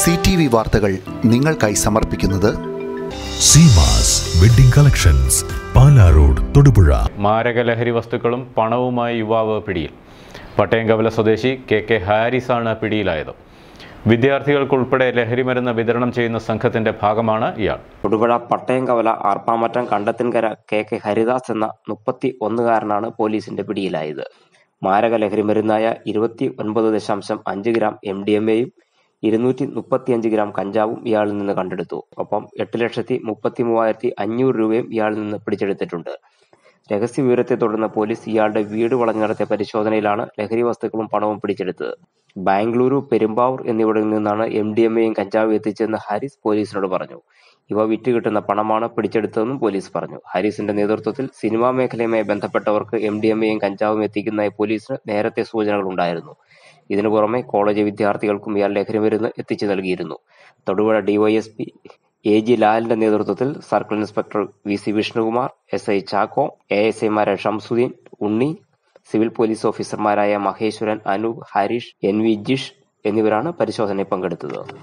C T V വാർത്തകൾ നിങ്ങൾക്കായി സമർപ്പിക്കുന്നത് Seemas wedding collections Pala road Thodupuzha മാരകലഹരി വസ്തുക്കളും പണവുമായി യുവാവ് പിടിയിൽ പട്ടയംകവല സ്വദേശി കെ കെ ഹാരിസാണ് പിടിയിലായത് വിദ്യാർത്ഥികൾക്കുൾപ്പെടെ മരുന്ന് വിതരണം ചെയ്യുന്ന സംഘത്തിന്റെ ഭാഗമാണ് ഇയാൾ തൊടുപുഴ പട്ടയംകവല ആർപ്പാമറ്റം കണ്ടത്തിൻകര കെ കെ ഹരിദാസ് എന്ന മുപ്പത്തി ഒന്നുകാരനാണ് പോലീസിന്റെ പിടിയിലായത് മാരക മരുന്നായ ഇരുപത്തി ഒൻപത് ദശാംശം അഞ്ച് ഗ്രാം എം ഡി എം എയും ഇരുന്നൂറ്റി മുപ്പത്തിയഞ്ച് ഗ്രാം കഞ്ചാവും ഇയാളിൽ നിന്ന് കണ്ടെടുത്തു. ഒപ്പം എട്ട് ലക്ഷത്തി മുപ്പത്തി മൂവായിരത്തി അഞ്ഞൂറ് രൂപയും ഇയാളിൽ നിന്ന് പിടിച്ചെടുത്തിട്ടുണ്ട്. വിവരത്തെ തുടർന്ന് പോലീസ് ഇയാളുടെ വീട് വളഞ്ഞു നടത്തിയ പരിശോധനയിലാണ് ലഹരി വസ്തുക്കളും പണവും പിടിച്ചെടുത്തത് ബാംഗ്ലൂരു പെരുമ്പാവൂർ എന്നിവിടങ്ങളിൽ നിന്നാണ് എം ഡി എം എയും കഞ്ചാവ് എത്തിച്ചതെന്ന് ഹാരിസ് പോലീസിനോട് പറഞ്ഞു ഇവ വിറ്റുകിട്ടുന്ന പണമാണ് പിടിച്ചെടുത്തതെന്നും പോലീസ് പറഞ്ഞു ഹാരിസിന്റെ നേതൃത്വത്തിൽ സിനിമാ മേഖലയുമായി ബന്ധപ്പെട്ടവർക്ക് എം ഡി എം എയും കഞ്ചാവും എത്തിക്കുന്നതായി പോലീസിന് നേരത്തെ സൂചനകളുണ്ടായിരുന്നു ഇതിനു പുറമെ കോളേജ് വിദ്യാർത്ഥികൾക്കും ഇയാൾ ലഹരി മരുന്ന് എത്തിച്ചു നൽകിയിരുന്നു തൊടുപുഴ ഡിവൈഎസ്പി എ ജി ലാലിന്റെ നേതൃത്വത്തിൽ circle inspector V C Vishnukumar S I Chacko A S ഐമാരായ ഷംസുദ്ദീൻ ഉണ്ണി സിവിൽ പോലീസ് ഓഫീസർമാരായ മഹേശ്വരൻ അനൂപ് ഹരീഷ് എൻ വി ജിഷ് എന്നിവരാണ് പരിശോധനയിൽ പങ്കെടുത്തത്